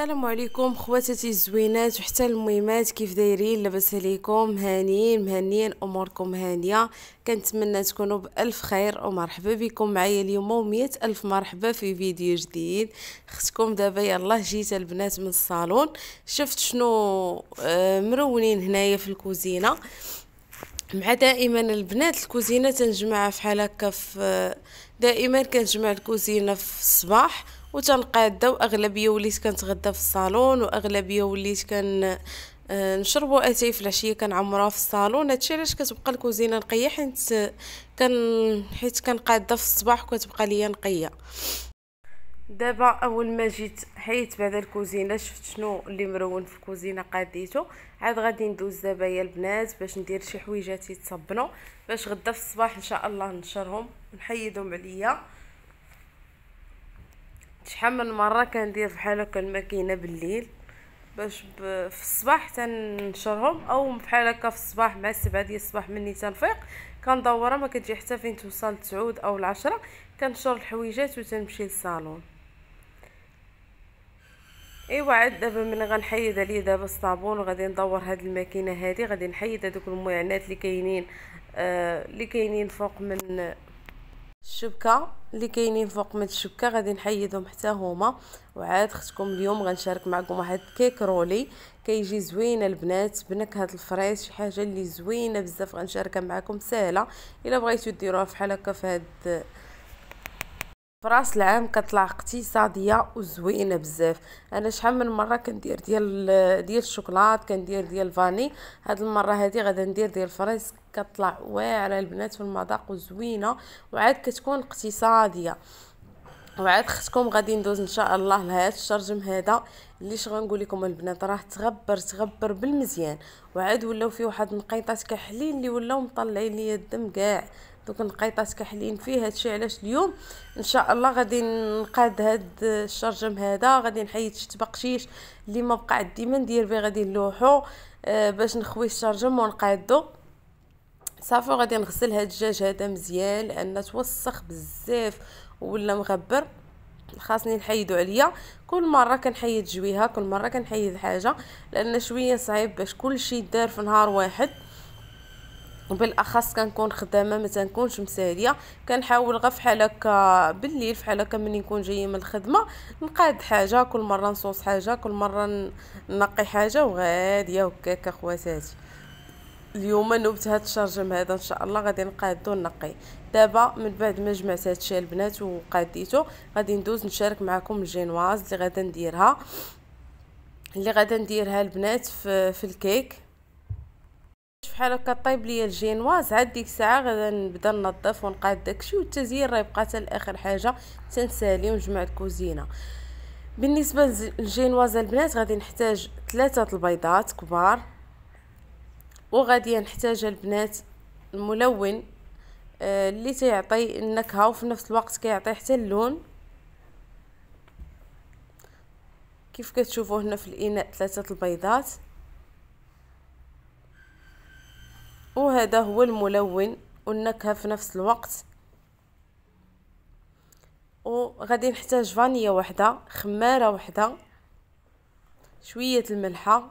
السلام عليكم خواتاتي الزوينات وحتى الميمات كيف دايرين لاباس عليكم هانيين مهنيين اموركم هانيه كنتمنى تكونوا بالف خير ومرحبا بكم معايا اليوم ومية الف مرحبا في فيديو جديد اختكم دابا يلاه جيت البنات من الصالون شفت شنو آه، مرونين هنايا في الكوزينه مع دائما البنات الكوزينه تنجمعها فحال هكا في آه، دائما كنجمع الكوزينه في الصباح وتنقادة واغلبيه وليت كنتغدى في الصالون واغلبيه وليت كن آه، نشربوا اتاي في العشيه كنعمرها في الصالون هادشي علاش كتبقى الكوزينه نقيه حيت كان حيت كنقاده في الصباح وكتبقى ليا نقيه دابا اول ما جيت حيت بعد الكوزينه شفت شنو اللي مرون في الكوزينه قاديتو عاد غادي ندوز دابا يا البنات باش ندير شي حويجات يتصبنوا باش غدا في الصباح ان شاء الله نشرهم ونحيدهم عليا شحال من مره كندير فحال هكا الماكينه بالليل باش في الصباح تنشرهم او بحال هكا في الصباح مع السبعة ديال الصباح مني تنفيق كندورها ما كتجي حتى فين توصل تسعود او العشرة كنشر الحويجات وتنمشي للصالون ايوا عاد دابا من غنحيد عليه دابا الصابون وغادي ندور هاد الماكينه هادي غادي نحيد هادوك المعانات اللي كاينين آه اللي كاينين فوق من الشبكه اللي كاينين فوق من الشبكه غادي نحيدهم حتى هما وعاد خصكم اليوم غنشارك معكم واحد كيك رولي كيجي زوين البنات بنكهه الفريز شي حاجه اللي زوينه بزاف غنشاركها معكم سهله الا بغيتو ديروها فحال هكا في هاد فراس العام كطلع اقتصاديه وزوينه بزاف انا شحال من مره كندير ديال ديال الشوكولات كندير ديال الفاني هاد المره هادي غادي ندير ديال الفريز كطلع واعره البنات في المذاق وزوينه وعاد كتكون اقتصاديه وعاد خصكم غادي ندوز ان شاء الله لهاد الشرجم هذا اللي نقول لكم البنات راه تغبر تغبر بالمزيان وعاد ولاو فيه واحد النقيطات كحلين اللي ولاو مطلعين ليا الدم كاع دوك النقيطات كحلين فيه هادشي علاش اليوم ان شاء الله غادي نقاد هاد الشرجم هذا غادي نحيد شي تبقشيش اللي ما بقى عندي ما ندير به غادي نلوحو آه باش نخوي الشرجم ونقادو صافي غادي نغسل هاد الدجاج هذا مزيان لان توسخ بزاف ولا مغبر خاصني نحيدو عليا كل مره كنحيد جويها كل مره كنحيد حاجه لان شويه صعيب باش كلشي دار في نهار واحد وبالاخص كنكون خدامه ما تنكونش مساليه كنحاول غير فحال هكا بالليل فحال هكا ملي نكون جايه من الخدمه نقاد حاجه كل مره نصوص حاجه كل مره نقي حاجه وغاديه هكاك اخواتاتي اليوم نوبت هاد الشرجم هذا ان شاء الله غادي نقادو نقي دابا من بعد ما جمعت هادشي البنات وقاديته غادي ندوز نشارك معكم الجينواز اللي غادي نديرها اللي غادي نديرها البنات في, في الكيك شحال هكا طيب ليا الجينواز عاد ديك الساعه غادا نبدا ننظف ونقاد داكشي والتزيين راه يبقى حتى لاخر حاجه تنسالي ونجمع الكوزينه بالنسبه للجينواز البنات غادي نحتاج ثلاثه البيضات كبار وغادي نحتاج البنات الملون آه، اللي تيعطي النكهه وفي نفس الوقت كيعطي حتى اللون كيف كتشوفوا هنا في الاناء ثلاثه البيضات وهذا هو الملون والنكهه في نفس الوقت وغادي نحتاج فانيا وحده خماره وحده شويه الملحه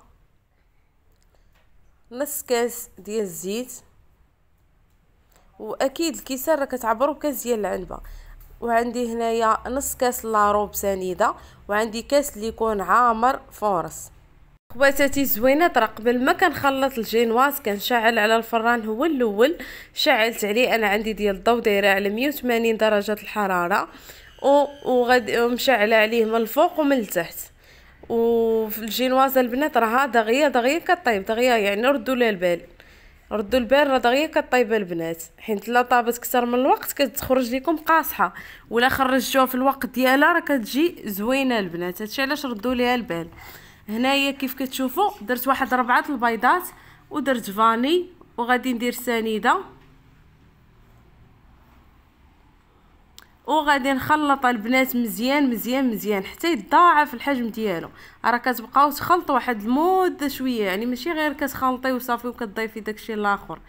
نص كاس ديال الزيت واكيد الكيسان راه كتعبروا بكاس ديال العنبه وعندي هنايا نص كاس لاروب سنيده وعندي كاس اللي يكون عامر فورس كباتاتي زوينه طرا قبل ما كنخلط الجينواز كنشعل على الفران هو الاول شعلت عليه انا عندي ديال الضو دايره على 180 درجه الحراره وغادي مشعله عليه من الفوق ومن التحت وفي الجينواز البنات راها دغيا دغيا كطيب دغيا يعني ردوا لها البال ردوا البال راه دغيا كطيب البنات حيت لا طابت كتر من الوقت كتخرج لكم قاصحه ولا خرجتوها في الوقت ديالها راه كتجي زوينه البنات هادشي علاش ردوا ليها البال هنايا كيف كتشوفوا درت واحد ربعة البيضات ودرت فاني وغادي ندير سنيده وغادي نخلط البنات مزيان مزيان مزيان حتى يتضاعف الحجم ديالو راه كتبقاو تخلطوا واحد المده شويه يعني ماشي غير كتخلطي وصافي وكتضيفي داكشي الاخر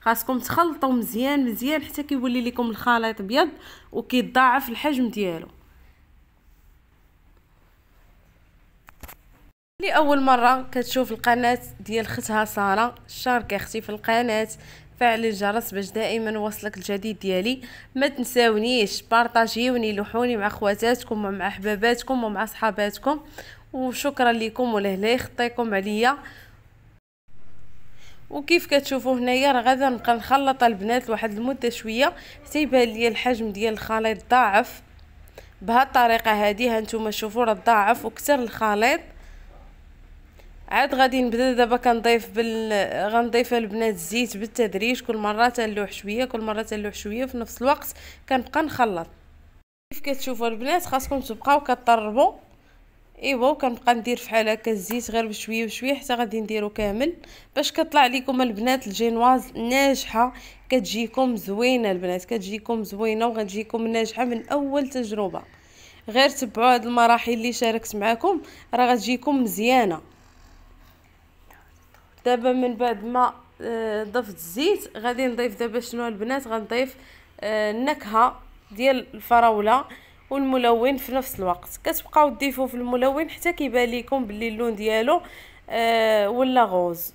خاصكم تخلطوا مزيان مزيان حتى كيولي لكم الخليط ابيض وكيتضاعف الحجم ديالو لاول مره كتشوف القناه ديال ختها ساره شارك اختي في القناه فعل الجرس باش دائما يوصلك الجديد ديالي ما تنساونيش بارطاجيوني لوحوني مع خواتاتكم ومع احباباتكم ومع صحاباتكم وشكرا لكم ولهلا يخطيكم عليا وكيف كتشوفوا هنايا راه غادا نبقى نخلط البنات لواحد المده شويه حتى يبان لي الحجم ديال الخليط ضاعف بهالطريقه هذه هانتوما شوفوا راه ضاعف وكثر الخليط عاد غادي نبدا دابا كنضيف بال غنضيف البنات الزيت بالتدريج كل مره تنلوح شويه كل مره تنلوح شويه في نفس الوقت كنبقى نخلط كيف كتشوفوا البنات خاصكم تبقاو كطربوا ايوا كنبقى ندير فحال هكا الزيت غير بشويه بشويه حتى غادي نديرو كامل باش كطلع لكم البنات الجينواز ناجحه كتجيكم زوينه البنات كتجيكم زوينه وغتجيكم ناجحه من اول تجربه غير تبعوا هاد المراحل اللي شاركت معكم راه غتجيكم مزيانه دابا من بعد ما آه، ضفت الزيت غادي نضيف دابا شنو البنات غنضيف آه، النكهه ديال الفراوله والملون في نفس الوقت كتبقاو ديفو في الملون حتى كيبان لكم باللي اللون ديالو آه، ولا غوز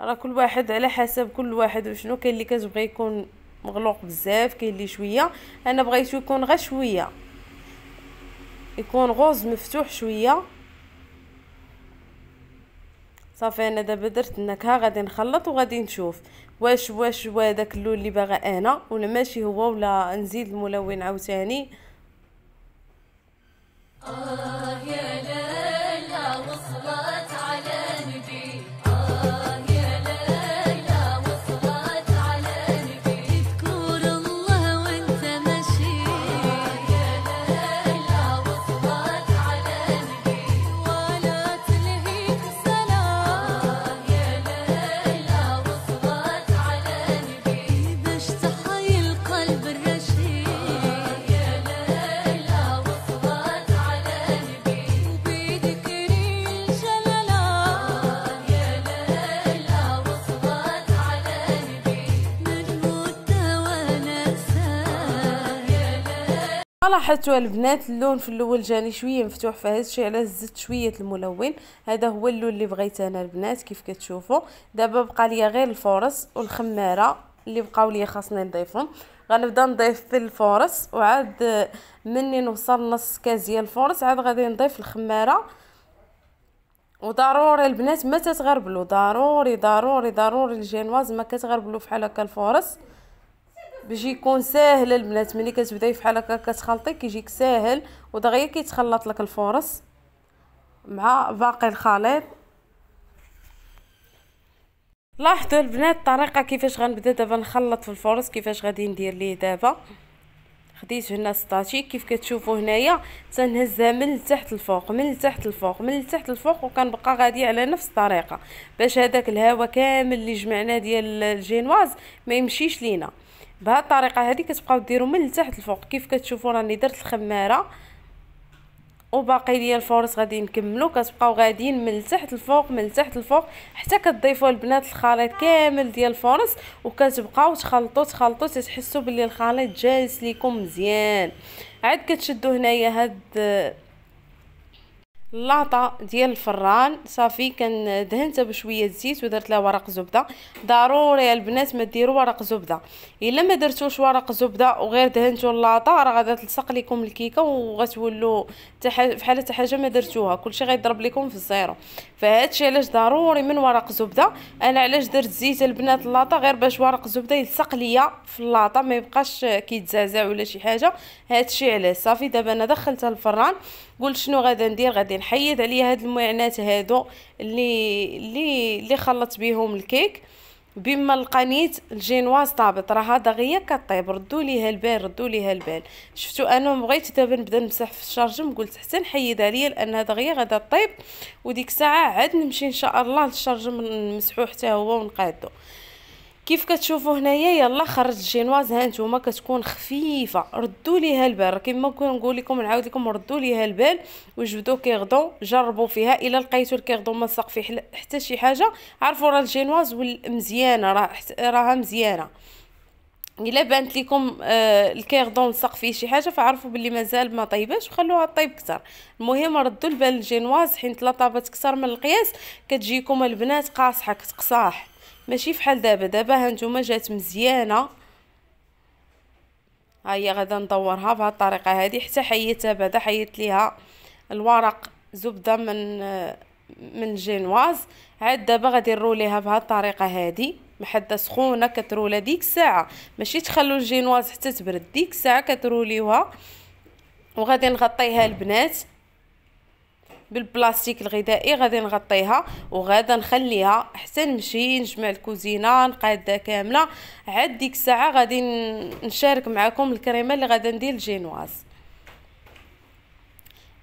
راه كل واحد على حسب كل واحد وشنو كاين اللي كتبغي يكون مغلوق بزاف كاين اللي شويه انا بغيتو يكون غير شويه يكون غوز مفتوح شويه صافي انا دابا درت النكهه غادي نخلط وغادي نشوف واش واش هو داك اللون اللي باغا انا ولا ماشي هو ولا نزيد الملون عاوتاني آه يا لاحظت البنات اللون في الاول جاني شويه مفتوح فهذا الشيء علاش زدت شويه الملون هذا هو اللون اللي بغيت انا البنات كيف كتشوفوا دابا بقى ليا غير الفورس والخماره اللي بقاو ليا خاصني نضيفهم غنبدا نضيف في الفورس وعاد مني نوصل نص كاس ديال الفورس عاد غادي نضيف الخماره وضروري البنات ما تتغربلو ضروري ضروري ضروري الجينواز ما كتغربلو فحال هكا الفورس باش يكون ساهل البنات ملي كتبداي فحال هكا كتخلطي كيجيك ساهل ودغيا كيتخلط لك الفورص مع باقي الخليط لاحظوا البنات الطريقه كيفاش غنبدا دابا نخلط في الفرص كيفاش غادي ندير ليه دابا خديت هنا سطاتي كيف كتشوفوا هنايا تنهزها من لتحت لفوق من لتحت لفوق من لتحت لفوق وكنبقى غادي على نفس الطريقه باش هذاك الهواء كامل اللي جمعناه ديال الجينواز ما يمشيش لينا بهاد الطريقه هذه كتبقاو ديروا من التحت لفوق كيف كتشوفوا راني درت الخماره وباقي ليا الفورس غادي نكملو كتبقاو غاديين من التحت لفوق من التحت لفوق حتى كتضيفوا البنات الخليط كامل ديال الفورس وكتبقاو تخلطوا تخلطوا تحسوا باللي الخليط جالس ليكم مزيان عاد كتشدوا هنايا هاد لاطا ديال الفران صافي كندهنته بشويه زيت ودرت له ورق زبده ضروري البنات ما ديروا ورق زبده الا ما درتوش ورق زبده وغير دهنتو اللاطا راه غادا تلصق لكم الكيكه وغتولوا بحال حتى حاجه ما درتوها كلشي غيضرب لكم في الزيرو فهادشي علاش ضروري من ورق زبده انا علاش درت زيت البنات اللاطا غير باش ورق زبده يلصق ليا في اللاطا ما يبقاش كيتزعزع ولا شي حاجه هادشي علاش صافي دابا انا دخلتها الفران قلت شنو غادا ندير غادي نحيد عليا هاد المعنات هادو اللي اللي اللي خلطت بهم الكيك بما القنيت الجينواز طابت راه دغيا كطيب ردوا ليها البال ردوا ليها البال شفتوا انا بغيت دابا نبدا نمسح في الشرجم قلت حتى نحيدها عليا لان دغيا غدا غادا طيب وديك الساعه عاد نمشي ان شاء الله للشرجم نمسحو حتى هو ونقادو كيف كتشوفوا هنايا يلا خرج الجينواز ها نتوما كتكون خفيفه ردوا ليها البال كما كنقول لكم نعاود لكم ردوا ليها البال وجبدوا كيغدون جربوا فيها الا لقيتوا الكيغدون ملصق فيه حتى شي حاجه عرفوا راه الجينواز مزيانه راه راها مزيانه الا بانت لكم آه الكيغدون لصق فيه شي حاجه فعرفوا باللي مازال ما طيباش وخلوها طيب كثر المهم ردوا البال الجينواز حيت لا طابت كثر من القياس كتجيكم البنات قاصحه كتقصاح ماشي فحال دابا دابا هانتوما جات مزيانه ها هي غادا ندورها بهاد الطريقه هذه حتى حيتها بعدا حيت ليها الورق زبده من من جينواز عاد دابا غادي نروليها بهاد الطريقه هذه محده سخونه كترولا ديك الساعه ماشي تخلو الجينواز حتى تبرد ديك الساعه كتروليوها وغادي نغطيها البنات بالبلاستيك الغذائي غادي نغطيها وغادي نخليها حتى نمشي نجمع الكوزينه نقادها كامله عاد ديك الساعه غادي نشارك معكم الكريمه اللي غادي ندير الجينواز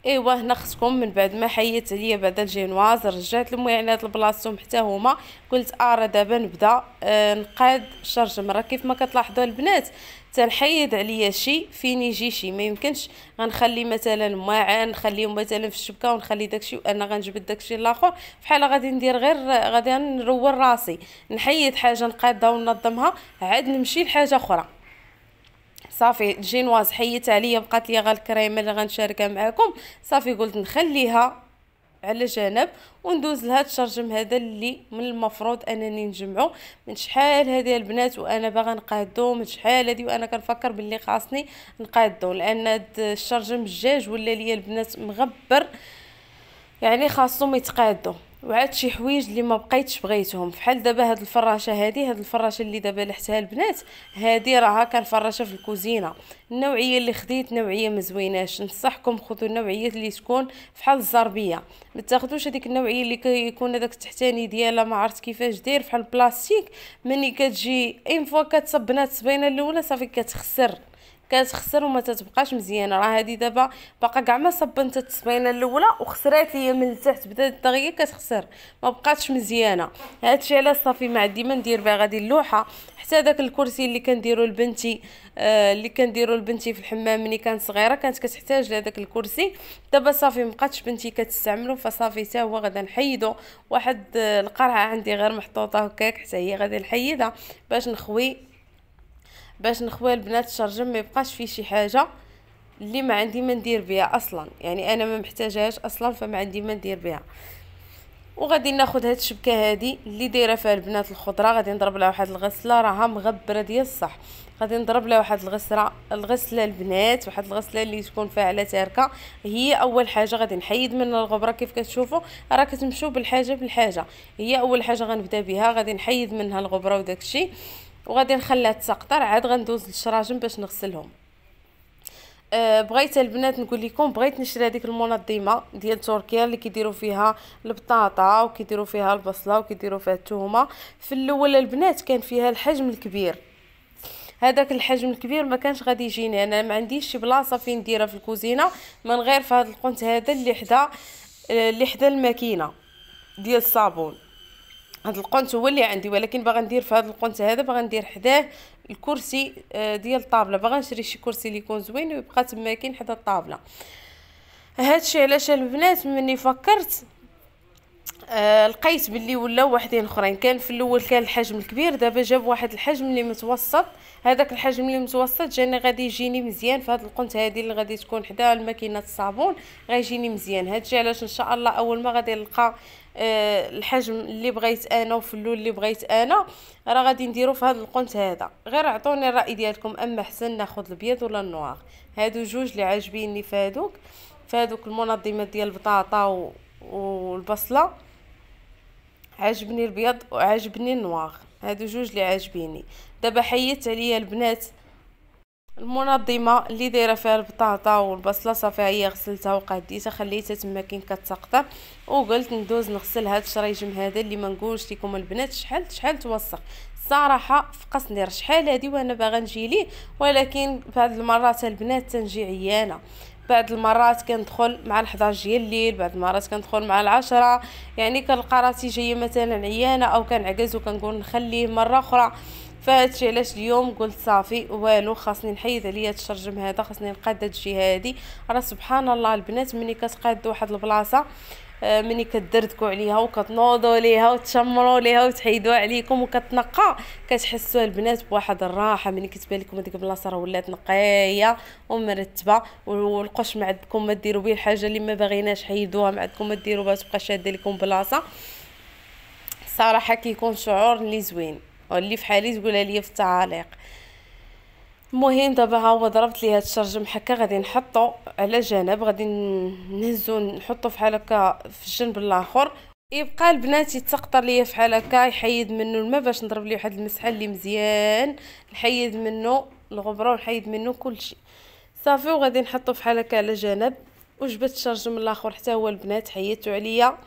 ايوا هنا خصكم من بعد ما حيدت عليا بعد الجينواز رجعت المويعنات لبلاصتهم حتى هما قلت ارا آه، دابا نبدا آه نقاد شرجم راه كيف ما كتلاحظوا البنات تنحيد عليا شي فين يجي شي ما يمكنش غنخلي مثلا ماعن نخليهم مثلا في الشبكه ونخلي داكشي وانا غنجبد داكشي الاخر بحال غادي ندير غير غادي نرول راسي نحيد حاجه نقادها وننظمها عاد نمشي لحاجه اخرى صافي الجينواز حيت عليا بقات لي غير الكريمه اللي غنشاركها معكم صافي قلت نخليها على جنب وندوز لهاد الشرجم هذا اللي من المفروض انني نجمعو من شحال هذه البنات وانا باغا نقادو من شحال هذه وانا كنفكر باللي خاصني نقادو لان هاد الشرجم الجاج ولا ليا البنات مغبر يعني خاصهم يتقادو وعاد شي حوايج اللي ما بقيتش بغيتهم فحال دابا هاد الفراشه هادي هاد الفراشه اللي دابا لحتها البنات هادي راها فراشه في الكوزينه النوعيه اللي خديت نوعيه ما زويناش نصحكم خذوا النوعيه اللي تكون فحال الزربيه ما تاخذوش هذيك النوعيه اللي كيكون هذاك التحتاني ديالها ما عرفت كيفاش داير فحال البلاستيك ملي كتجي اين فوا كتصب بنات الصبينه الاولى صافي كتخسر كتخسر وما تتبقاش مزيانه راه هذه دابا باقا كاع ما صبنت التصبينه الاولى وخسرات ليا من التحت بدات الدغيه كتخسر ما بقاتش مزيانه هادشي علاش صافي ما عندي ما ندير بها غادي اللوحه حتى داك الكرسي اللي كنديرو لبنتي آه اللي كنديرو لبنتي في الحمام ملي كانت صغيره كانت كتحتاج لهداك الكرسي دابا صافي مبقاتش بنتي كتستعملو فصافي حتى هو غادي نحيدو واحد آه، القرعه عندي غير محطوطه هكاك حتى هي غادي نحيدها باش نخوي باش نخوي البنات الشرجم ما يبقاش فيه شي حاجه اللي ما عندي ما ندير بها اصلا يعني انا ما محتاجهاش اصلا فما عندي ما ندير بها وغادي ناخذ هاد الشبكه هذه اللي دايره فيها البنات الخضره غادي نضرب لها واحد الغسله راها مغبره ديال الصح غادي نضرب لها واحد الغسله الغسله البنات واحد الغسله اللي تكون فيها على تاركه هي اول حاجه غادي نحيد من الغبره كيف كتشوفوا راه كتمشوا بالحاجه بالحاجه هي اول حاجه غنبدا بها غادي نحيد منها الغبره وداكشي وغادي نخليها تسقطر عاد غندوز للشراجم باش نغسلهم أه بغيت البنات نقول لكم بغيت نشري هذيك المنظمه ديال تركيا اللي كيديروا فيها البطاطا وكيديروا فيها البصله وكيديروا فيها التومه في الاول البنات كان فيها الحجم الكبير هذاك الحجم الكبير ما كانش غادي يجيني انا ما عنديش شي بلاصه فين نديرها في الكوزينه من غير في هذا القنت هذا اللي حدا اللي حدا الماكينه ديال الصابون هذا القنت هو اللي عندي ولكن باغا ندير في هذا القنت هذا باغا ندير حداه الكرسي آه، ديال الطابله باغا نشري شي كرسي اللي يكون زوين ويبقى تما كاين حدا الطابله هادشي علاش البنات مني فكرت آه، لقيت باللي ولاو واحدين اخرين كان في الاول كان الحجم الكبير دابا جاب واحد الحجم اللي متوسط هذاك الحجم اللي متوسط جاني غادي يجيني مزيان في هذه القنت هذه اللي غادي تكون حدا الماكينه الصابون غيجيني مزيان هادشي علاش ان شاء الله اول ما غادي نلقى آه الحجم اللي بغيت انا وفي اللون اللي بغيت انا راه غادي نديرو في هذا القنت هذا غير عطوني الراي ديالكم اما حسن ناخذ الابيض ولا النوار هادو جوج اللي عاجبيني في هادوك في هادوك المنظمات ديال البطاطا و... والبصله عجبني البيض وعجبني النواغ هادو جوج اللي عاجبيني دابا حيدت عليا البنات المنظمه اللي دايره فيها البطاطا والبصله صافي هي غسلتها وقديتها خليتها تما كاين كتسقطه وقلت ندوز نغسل هاد الشريجم هذا اللي ما نقولش لكم البنات شحال شحال توسخ الصراحه فقصني رشحال شحال هادي وانا باغا نجي ليه ولكن فهاد المرات البنات تنجي عيانه بعض المرات كندخل مع ال11 ديال الليل بعض المرات كندخل مع العشرة يعني كنلقى راسي جايه مثلا عيانه او كنعكز وكنقول نخليه مره اخرى فهادشي علاش اليوم قلت صافي والو خاصني نحيد عليا هاد الشرجم هذا خاصني نقاد هاد الجهه هادي راه سبحان الله البنات ملي كتقاد واحد البلاصه آه، ملي كدردكو عليها وكتنوضوا ليها وتشمروا ليها وتحيدوها عليكم وكتنقى كتحسوا البنات بواحد الراحه ملي كتبان لكم هذيك البلاصه راه ولات نقيه ومرتبه والقش ما عندكم ما ديروا به الحاجه اللي ما باغيناش حيدوها ما عندكم ما ديروا بها تبقى شاده لكم بلاصه صراحه كيكون شعور اللي زوين واللي في حالي تقولها لي في التعاليق المهم دابا ها هو ضربت لي هاد الشرج محكا غادي نحطو على جنب غادي نهزو نحطو فحال هكا في الجنب الاخر يبقى البنات يتسقطر ليا فحال هكا يحيد منه الماء باش نضرب ليه واحد المسحه اللي مزيان نحيد منه الغبره ونحيد منه كلشي صافي وغادي نحطو فحال هكا على جنب وجبت الشرج من الاخر حتى هو البنات حيدتو عليا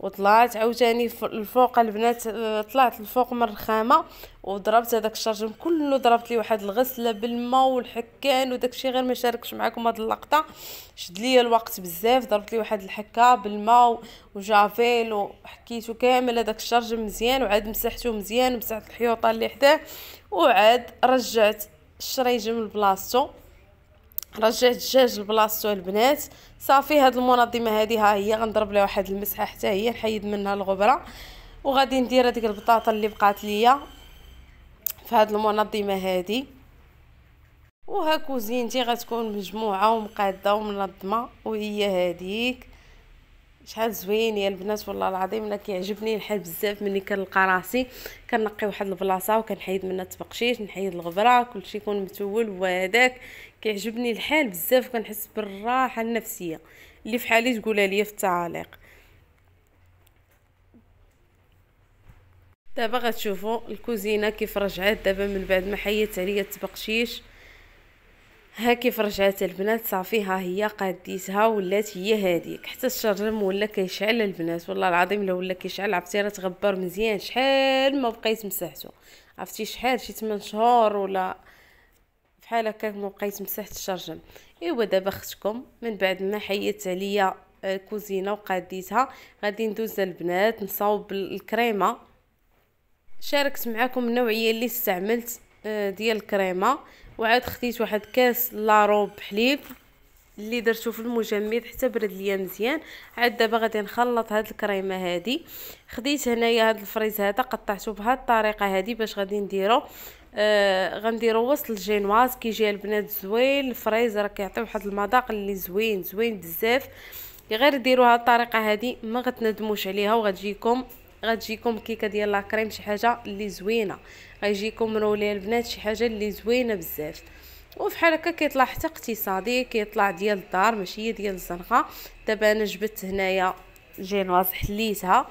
وطلعت عاوتاني الفوق البنات آه، طلعت الفوق من الرخامه وضربت هذاك الشرجم كله ضربت ليه واحد الغسله بالماء والحكان وداك الشيء غير ما شاركش معكم هاد اللقطه شد ليا الوقت بزاف ضربت ليه واحد الحكه بالماء وجافيل وحكيتو كامل هذاك الشرجم مزيان وعاد مسحته مزيان مسحت الحيوطه اللي حداه وعاد رجعت الشريجم لبلاصتو رجعت الدجاج لبلاصتو البنات صافي هاد المنظمه هادي ها هي غنضرب لها واحد المسحه حتى هي نحيد منها الغبره وغادي ندير هذيك البطاطا اللي بقات ليا في هاد المنظمه هادي وهاكو زينتي غتكون مجموعه ومقاده ومنظمه وهي هاديك شحال زوين يا البنات والله العظيم انا كيعجبني الحال بزاف ملي كنلقى راسي كنقي واحد البلاصه وكنحيد منها التبقشيش نحيد الغبره كلشي يكون متول وهذاك كيعجبني الحال بزاف كنحس بالراحه النفسيه اللي فحالي تقولها لي في التعاليق دابا غتشوفوا الكوزينه كيف رجعات دابا من بعد ما حيت عليا التبقشيش ها كيف رجعت البنات صافي ها هي قديتها ولات هي هاديك حتى الشرم ولا كيشعل البنات والله العظيم لو ولا كيشعل عرفتي راه تغبر مزيان شحال ما بقيت مسحته عرفتي شحال شي 8 شهور ولا بحال هكاك بقيت مسحت الشرجم ايوا دابا اختكم من بعد ما حيدت عليا الكوزينه آه، وقاديتها غادي ندوز البنات نصاوب الكريمه شاركت معكم النوعيه اللي استعملت آه، ديال الكريمه وعاد خديت واحد كاس لاروب حليب اللي درتو في المجمد حتى برد ليا مزيان عاد دابا غادي نخلط هاد الكريمه هادي خديت هنايا هاد الفريز هذا قطعته بهاد الطريقه هادي باش غادي نديرو آه غنديرو وسط الجينواز كيجي البنات زوين الفريز راه كيعطي واحد المذاق اللي زوين زوين بزاف غير ديروها الطريقه هذه ما غتندموش عليها وغتجيكم غتجيكم كيكه ديال لاكريم شي حاجه اللي زوينه غيجيكم رولي البنات شي حاجه اللي زوينه بزاف وفحال هكا كيطلع حتى اقتصادي كيطلع ديال الدار ماشي ديال الزنقه دابا انا جبت هنايا جينواز حليتها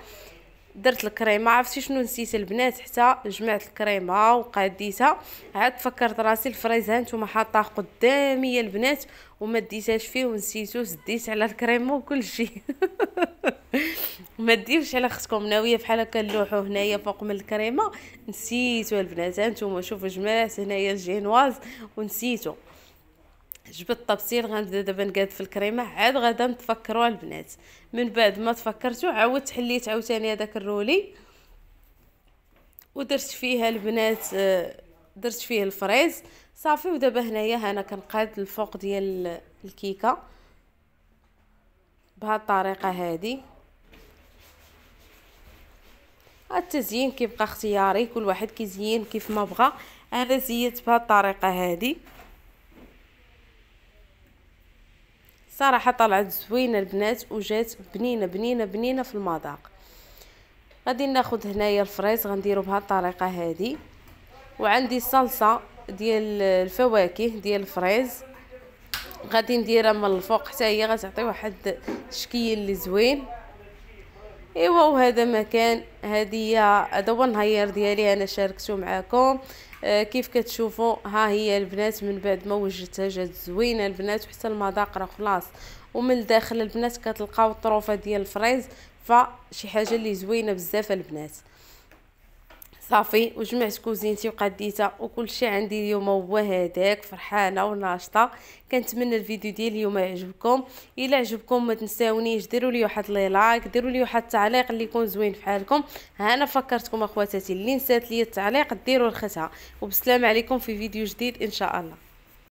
درت الكريمه عرفتي شنو نسيت البنات حتى جمعت الكريمه وقاديتها عاد فكرت راسي الفريزها نتوما حاطاه قدامي البنات وما ديتهاش فيه ونسيتو سديت على الكريمه وكل شيء ما ديرش على اختكم ناويه بحال هكا نلوحو هنايا فوق من الكريمه نسيتو البنات ها نتوما شوفوا جمعت هنايا الجينواز ونسيتو جبت الطبسيل غنبدا دابا نقاد في الكريمه عاد غادا نتفكروا البنات من بعد ما تفكرتو عاودت حليت عاوتاني هذاك الرولي ودرت فيها البنات آه، درت فيه الفريز صافي ودابا هنايا انا كنقاد الفوق ديال الكيكه بهاد الطريقه هذه التزيين كيبقى اختياري كل واحد كيزين كيف ما بغى انا زيت بهاد الطريقه هذه صراحه طلعت زوينه البنات وجات بنينه بنينه بنينه في المذاق غادي ناخذ هنايا الفريز غنديرو بهذه الطريقه هذه وعندي صلصه ديال الفواكه ديال الفريز غادي نديرها من الفوق حتى هي غتعطي واحد الشكل اللي زوين ايوا وهذا مكان هذه هذا هو النهار ديالي انا شاركته معاكم آه، كيف كتشوفوا ها هي البنات من بعد ما وجدتها جات زوينه البنات وحتى المذاق راه خلاص ومن الداخل البنات كتلقاو الطروفه ديال الفريز فشي حاجه اللي زوينه بزاف البنات صافي وجمعت كوزينتي وقديتها شيء عندي اليوم هو هذاك فرحانه وناشطه كنتمنى الفيديو ديال اليوم يعجبكم الا عجبكم ما تنساونيش ديروا لي واحد لي لايك ديروا لي واحد التعليق اللي يكون زوين في حالكم ها انا فكرتكم اخواتاتي اللي نسات لي التعليق ديروا لختها وبسلام عليكم في فيديو جديد ان شاء الله